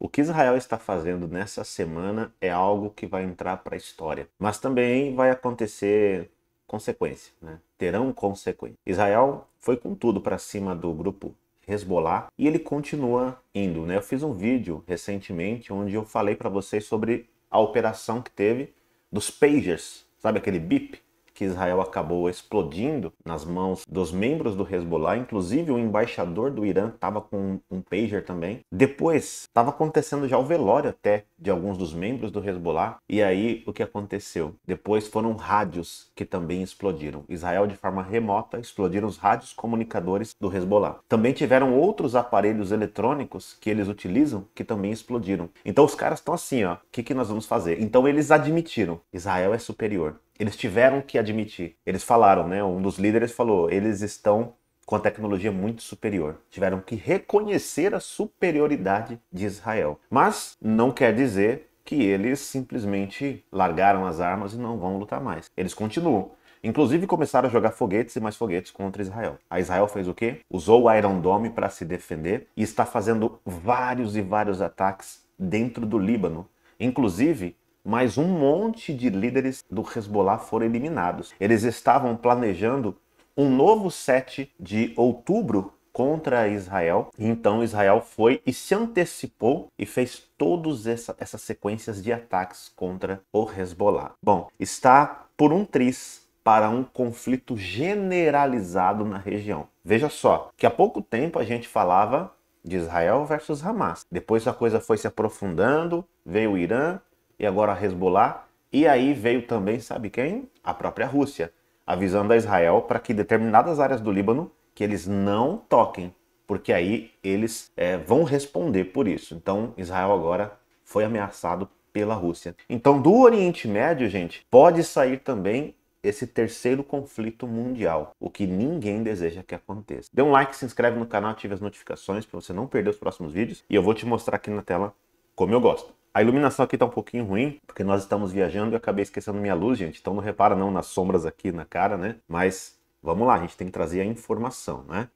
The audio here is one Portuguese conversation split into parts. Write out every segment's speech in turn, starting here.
O que Israel está fazendo nessa semana é algo que vai entrar para a história, mas também vai acontecer consequência, né? terão consequência. Israel foi com tudo para cima do grupo Hezbollah e ele continua indo. Né? Eu fiz um vídeo recentemente onde eu falei para vocês sobre a operação que teve dos pagers, sabe aquele bip que Israel acabou explodindo nas mãos dos membros do Hezbollah, inclusive o embaixador do Irã estava com um pager também. Depois estava acontecendo já o velório até de alguns dos membros do Hezbollah, e aí o que aconteceu? Depois foram rádios que também explodiram. Israel de forma remota explodiram os rádios comunicadores do Hezbollah. Também tiveram outros aparelhos eletrônicos que eles utilizam que também explodiram. Então os caras estão assim, ó, o que que nós vamos fazer? Então eles admitiram, Israel é superior eles tiveram que admitir. Eles falaram, né? Um dos líderes falou: eles estão com a tecnologia muito superior. Tiveram que reconhecer a superioridade de Israel. Mas não quer dizer que eles simplesmente largaram as armas e não vão lutar mais. Eles continuam. Inclusive começaram a jogar foguetes e mais foguetes contra Israel. A Israel fez o quê? Usou o Iron Dome para se defender e está fazendo vários e vários ataques dentro do Líbano. Inclusive, mas um monte de líderes do Hezbollah foram eliminados. Eles estavam planejando um novo 7 de outubro contra Israel. Então Israel foi e se antecipou e fez todas essa, essas sequências de ataques contra o Hezbollah. Bom, está por um triz para um conflito generalizado na região. Veja só, que há pouco tempo a gente falava de Israel versus Hamas. Depois a coisa foi se aprofundando, veio o Irã, e agora a Hezbollah. E aí veio também, sabe quem? A própria Rússia, avisando a Israel para que determinadas áreas do Líbano que eles não toquem, porque aí eles é, vão responder por isso. Então Israel agora foi ameaçado pela Rússia. Então do Oriente Médio, gente, pode sair também esse terceiro conflito mundial, o que ninguém deseja que aconteça. Dê um like, se inscreve no canal, ative as notificações para você não perder os próximos vídeos e eu vou te mostrar aqui na tela como eu gosto. A iluminação aqui está um pouquinho ruim, porque nós estamos viajando e eu acabei esquecendo minha luz, gente. Então não repara não nas sombras aqui na cara, né? Mas vamos lá, a gente tem que trazer a informação, né?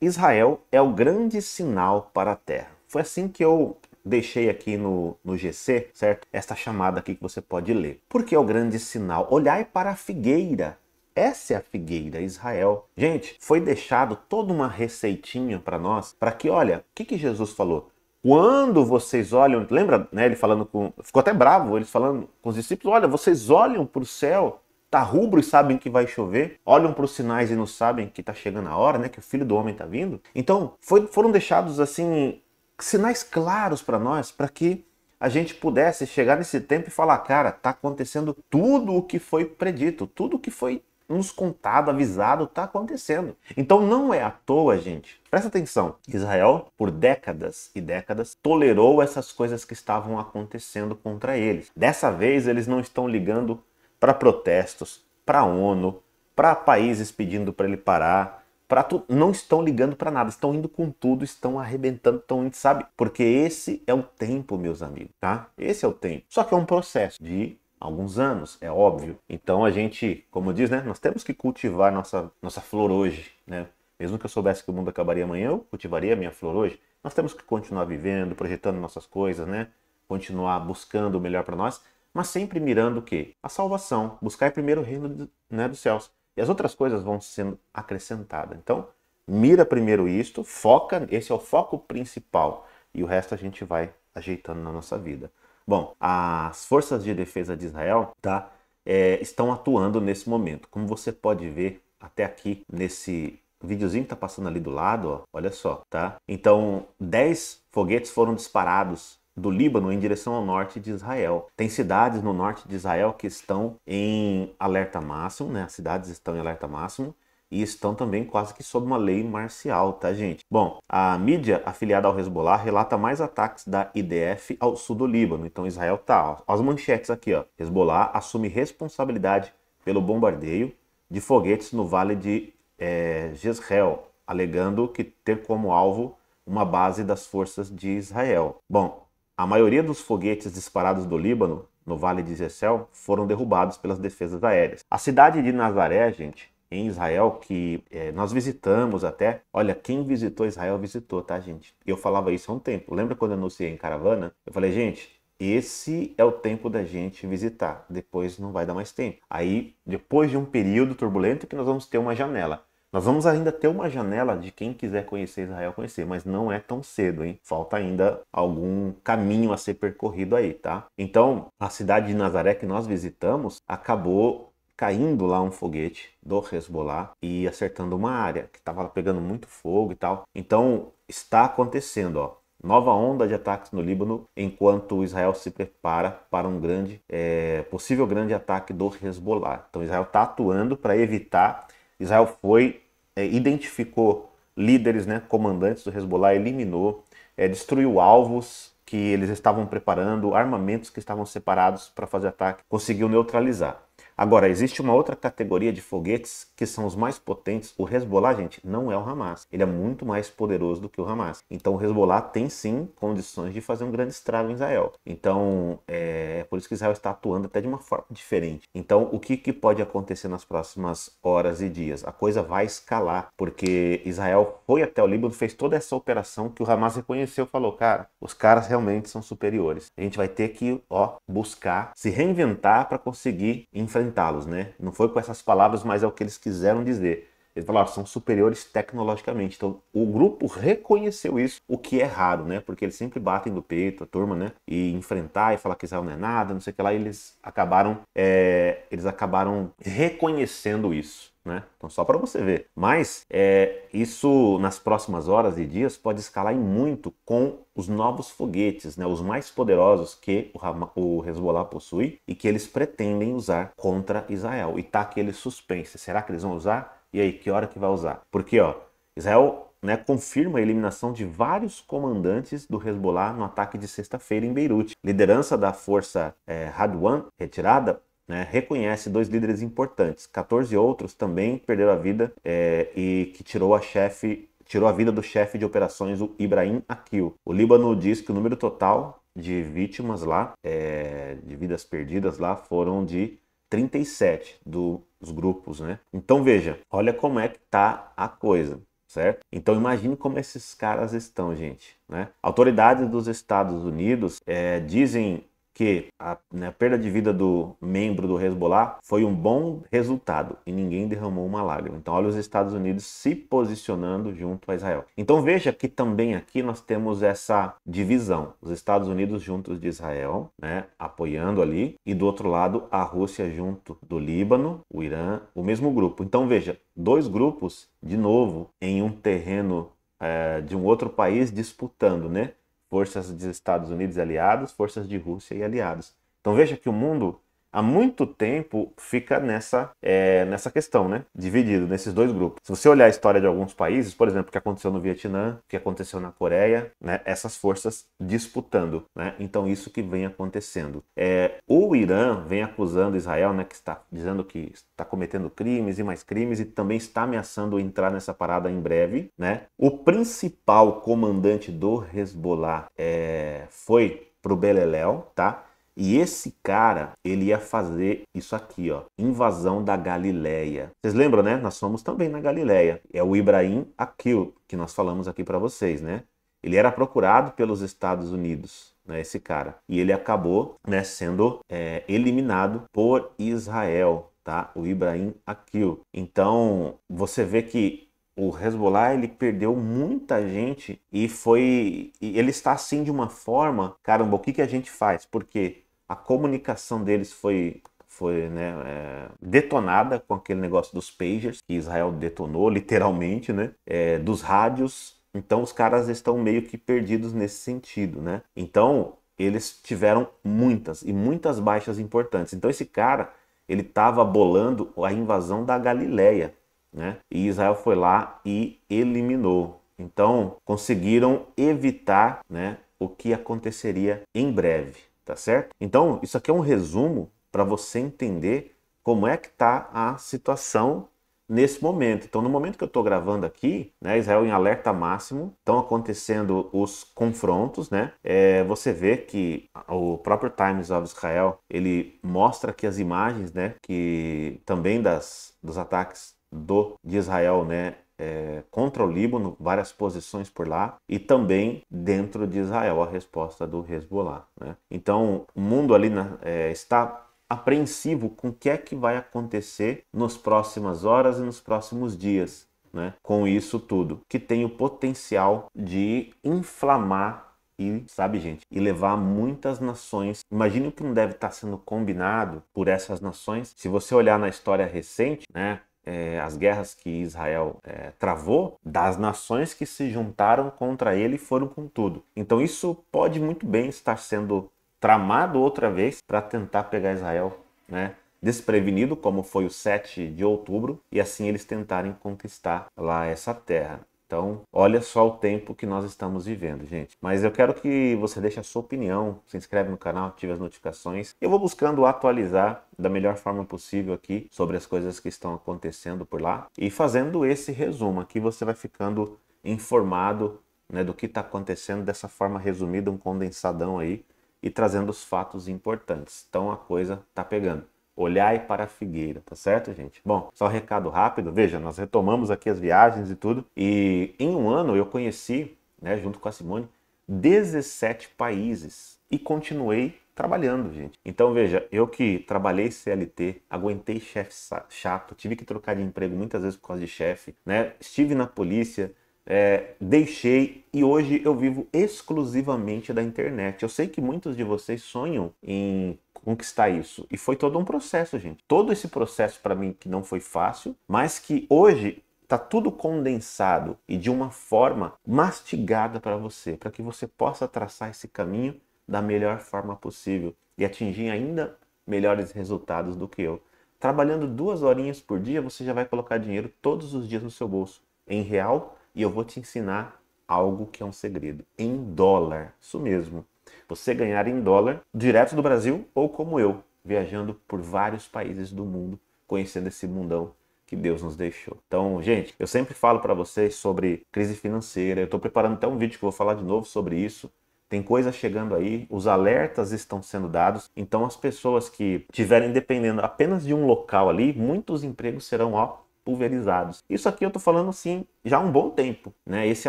Israel é o grande sinal para a Terra. Foi assim que eu deixei aqui no, no GC, certo? Esta chamada aqui que você pode ler. Porque é o grande sinal. Olhai para a figueira. Essa é a figueira, Israel. Gente, foi deixado toda uma receitinha para nós, para que, olha, o que, que Jesus falou? Quando vocês olham, lembra, né, ele falando com, ficou até bravo, eles falando com os discípulos, olha, vocês olham para o céu, tá rubro e sabem que vai chover, olham para os sinais e não sabem que tá chegando a hora, né, que o filho do homem tá vindo. Então, foi, foram deixados assim sinais claros para nós, para que a gente pudesse chegar nesse tempo e falar, cara, tá acontecendo tudo o que foi predito, tudo o que foi nos contado, avisado, está acontecendo. Então não é à toa, gente. Presta atenção. Israel, por décadas e décadas, tolerou essas coisas que estavam acontecendo contra eles. Dessa vez, eles não estão ligando para protestos, para a ONU, para países pedindo para ele parar. Pra tu... Não estão ligando para nada, estão indo com tudo, estão arrebentando, estão indo, sabe? Porque esse é o tempo, meus amigos, tá? Esse é o tempo. Só que é um processo de alguns anos, é óbvio. Então a gente, como diz, né, nós temos que cultivar nossa, nossa flor hoje, né? Mesmo que eu soubesse que o mundo acabaria amanhã, eu cultivaria a minha flor hoje. Nós temos que continuar vivendo, projetando nossas coisas, né? Continuar buscando o melhor para nós, mas sempre mirando o quê? A salvação, buscar primeiro o reino né, dos céus. E as outras coisas vão sendo acrescentadas. Então, mira primeiro isto, foca, esse é o foco principal, e o resto a gente vai ajeitando na nossa vida. Bom, as forças de defesa de Israel tá, é, estão atuando nesse momento. Como você pode ver até aqui nesse videozinho que tá passando ali do lado, ó, olha só, tá? Então, 10 foguetes foram disparados do Líbano em direção ao norte de Israel. Tem cidades no norte de Israel que estão em alerta máximo, né? As cidades estão em alerta máximo e estão também quase que sob uma lei marcial, tá, gente? Bom, a mídia afiliada ao Hezbollah relata mais ataques da IDF ao sul do Líbano. Então Israel tá, ó, as manchetes aqui, ó. Hezbollah assume responsabilidade pelo bombardeio de foguetes no vale de é, Jezreel, alegando que ter como alvo uma base das forças de Israel. Bom, a maioria dos foguetes disparados do Líbano no Vale de Jezreel foram derrubados pelas defesas aéreas. A cidade de Nazaré, gente, em Israel, que é, nós visitamos até. Olha, quem visitou Israel visitou, tá, gente? Eu falava isso há um tempo. Lembra quando eu anunciei em caravana? Eu falei, gente, esse é o tempo da gente visitar. Depois não vai dar mais tempo. Aí, depois de um período turbulento, que nós vamos ter uma janela. Nós vamos ainda ter uma janela de quem quiser conhecer Israel conhecer, mas não é tão cedo, hein? Falta ainda algum caminho a ser percorrido aí, tá? Então, a cidade de Nazaré que nós visitamos acabou caindo lá um foguete do Hezbollah e acertando uma área que estava pegando muito fogo e tal. Então está acontecendo, ó. Nova onda de ataques no Líbano, enquanto Israel se prepara para um grande, é, possível grande ataque do Hezbollah. Então Israel está atuando para evitar. Israel foi, é, identificou líderes, né, comandantes do Hezbollah, eliminou, é, destruiu alvos que eles estavam preparando, armamentos que estavam separados para fazer ataque, conseguiu neutralizar. Agora, existe uma outra categoria de foguetes que são os mais potentes. O Hezbollah, gente, não é o Hamas. Ele é muito mais poderoso do que o Hamas. Então, o Hezbollah tem sim condições de fazer um grande estrago em Israel. Então, é, é por isso que Israel está atuando até de uma forma diferente. Então, o que, que pode acontecer nas próximas horas e dias? A coisa vai escalar, porque Israel foi até o Líbano, fez toda essa operação que o Hamas reconheceu, falou, cara, os caras realmente são superiores. A gente vai ter que, ó, buscar, se reinventar para conseguir enfrentar amedrontá-los, né? Não foi com essas palavras, mas é o que eles quiseram dizer. Eles falaram, ah, são superiores tecnologicamente. Então, o grupo reconheceu isso, o que é raro, né? Porque eles sempre batem do peito, a turma, né? E enfrentar e falar que Israel não é nada, não sei o que lá. eles acabaram, é, eles acabaram reconhecendo isso. Né? Então, só para você ver. Mas é, isso nas próximas horas e dias pode escalar em muito com os novos foguetes, né? os mais poderosos que o, o Hezbollah possui e que eles pretendem usar contra Israel. E tá aquele suspense: será que eles vão usar? E aí, que hora que vai usar? Porque, ó, Israel né, confirma a eliminação de vários comandantes do Hezbollah no ataque de sexta-feira em Beirute. Liderança da força é, Radwan, retirada, né, reconhece dois líderes importantes. 14 outros também perderam a vida é, e que tirou a chefe tirou a vida do chefe de operações, o Ibrahim Akil. O Líbano diz que o número total de vítimas lá, é, de vidas perdidas lá, foram de 37 dos grupos, né? Então veja, olha como é que tá a coisa. Certo? Então imagine como esses caras estão, gente. Né? Autoridades dos Estados Unidos é, dizem que a, né, a perda de vida do membro do Hezbollah foi um bom resultado e ninguém derramou uma lágrima. Então, olha os Estados Unidos se posicionando junto a Israel. Então, veja que também aqui nós temos essa divisão: os Estados Unidos juntos de Israel, né, apoiando ali, e do outro lado, a Rússia junto do Líbano, o Irã, o mesmo grupo. Então, veja, dois grupos, de novo, em um terreno é, de um outro país disputando, né? forças dos Estados Unidos e aliados, forças de Rússia e aliados. Então veja que o mundo há muito tempo fica nessa, é, nessa questão, né? Dividido nesses dois grupos. Se você olhar a história de alguns países, por exemplo, o que aconteceu no Vietnã, o que aconteceu na Coreia, né? Essas forças disputando, né? Então isso que vem acontecendo. É, o Irã vem acusando Israel, né? Que está dizendo que está cometendo crimes e mais crimes e também está ameaçando entrar nessa parada em breve, né? O principal comandante do Hezbollah é, foi pro Beleléu, tá? E esse cara, ele ia fazer isso aqui, ó, invasão da Galileia. Vocês lembram, né? Nós fomos também na Galileia. É o Ibrahim Akil que nós falamos aqui para vocês, né? Ele era procurado pelos Estados Unidos, né, esse cara. E ele acabou né, sendo é, eliminado por Israel, tá? O Ibrahim Akil. Então, você vê que o Hezbollah ele perdeu muita gente e foi ele está assim de uma forma caramba o que que a gente faz porque a comunicação deles foi foi né, é, detonada com aquele negócio dos pagers, que Israel detonou literalmente, né, é, dos rádios. Então os caras estão meio que perdidos nesse sentido, né? Então eles tiveram muitas e muitas baixas importantes. Então esse cara ele estava bolando a invasão da Galileia, né? E Israel foi lá e eliminou. Então conseguiram evitar, né, o que aconteceria em breve tá certo? Então, isso aqui é um resumo para você entender como é que está a situação nesse momento. Então, no momento que eu estou gravando aqui, né, Israel em alerta máximo, estão acontecendo os confrontos, né? É, você vê que o próprio Times of Israel ele mostra que as imagens, né, que também das dos ataques do de Israel, né, é, contra o Líbano, várias posições por lá, e também dentro de Israel a resposta do Hezbollah. Né? Então o mundo ali na, é, está apreensivo com o que é que vai acontecer nas próximas horas e nos próximos dias. Né, com isso tudo, que tem o potencial de inflamar e sabe, gente, e levar muitas nações. Imagine o que não deve estar sendo combinado por essas nações. Se você olhar na história recente, né, é, as guerras que Israel é, travou, das nações que se juntaram contra ele e foram com tudo. Então isso pode muito bem estar sendo tramado outra vez para tentar pegar Israel, né? desprevenido, como foi o 7 de outubro, e assim eles tentarem conquistar lá essa terra. Então, olha só o tempo que nós estamos vivendo, gente. Mas eu quero que você deixe a sua opinião, se inscreve no canal, ative as notificações. Eu vou buscando atualizar da melhor forma possível aqui sobre as coisas que estão acontecendo por lá e fazendo esse resumo. Aqui você vai ficando informado né, do que está acontecendo dessa forma resumida, um condensadão aí e trazendo os fatos importantes. Então a coisa está pegando. Olhai para a figueira, tá certo, gente? Bom, só um recado rápido. Veja, nós retomamos aqui as viagens e tudo. E em um ano eu conheci, né, junto com a Simone, 17 países e continuei trabalhando, gente. Então veja, eu que trabalhei CLT, aguentei chefe chato, tive que trocar de emprego muitas vezes por causa de chefe, né? Estive na polícia, é, deixei e hoje eu vivo exclusivamente da internet. Eu sei que muitos de vocês sonham em conquistar isso e foi todo um processo, gente. Todo esse processo para mim que não foi fácil, mas que hoje tá tudo condensado e de uma forma mastigada para você, para que você possa traçar esse caminho da melhor forma possível e atingir ainda melhores resultados do que eu. Trabalhando duas horinhas por dia, você já vai colocar dinheiro todos os dias no seu bolso, em real e eu vou te ensinar algo que é um segredo em dólar. Isso mesmo. Você ganhar em dólar direto do Brasil ou como eu, viajando por vários países do mundo, conhecendo esse mundão que Deus nos deixou. Então, gente, eu sempre falo para vocês sobre crise financeira. Eu estou preparando até um vídeo que eu vou falar de novo sobre isso. Tem coisa chegando aí, os alertas estão sendo dados. Então, as pessoas que tiverem dependendo apenas de um local ali, muitos empregos serão ó, pulverizados. Isso aqui eu estou falando sim já há um bom tempo, né? Esse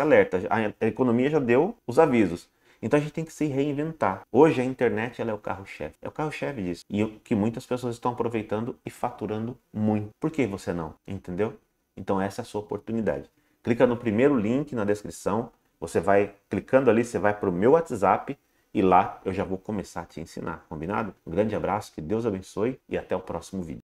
alerta, a economia já deu os avisos. Então a gente tem que se reinventar. Hoje a internet ela é o carro-chefe. É o carro-chefe disso. E o que muitas pessoas estão aproveitando e faturando muito. Por que você não? Entendeu? Então essa é a sua oportunidade. Clica no primeiro link na descrição. Você vai clicando ali, você vai para o meu WhatsApp e lá eu já vou começar a te ensinar, combinado? Um grande abraço, que Deus abençoe e até o próximo vídeo.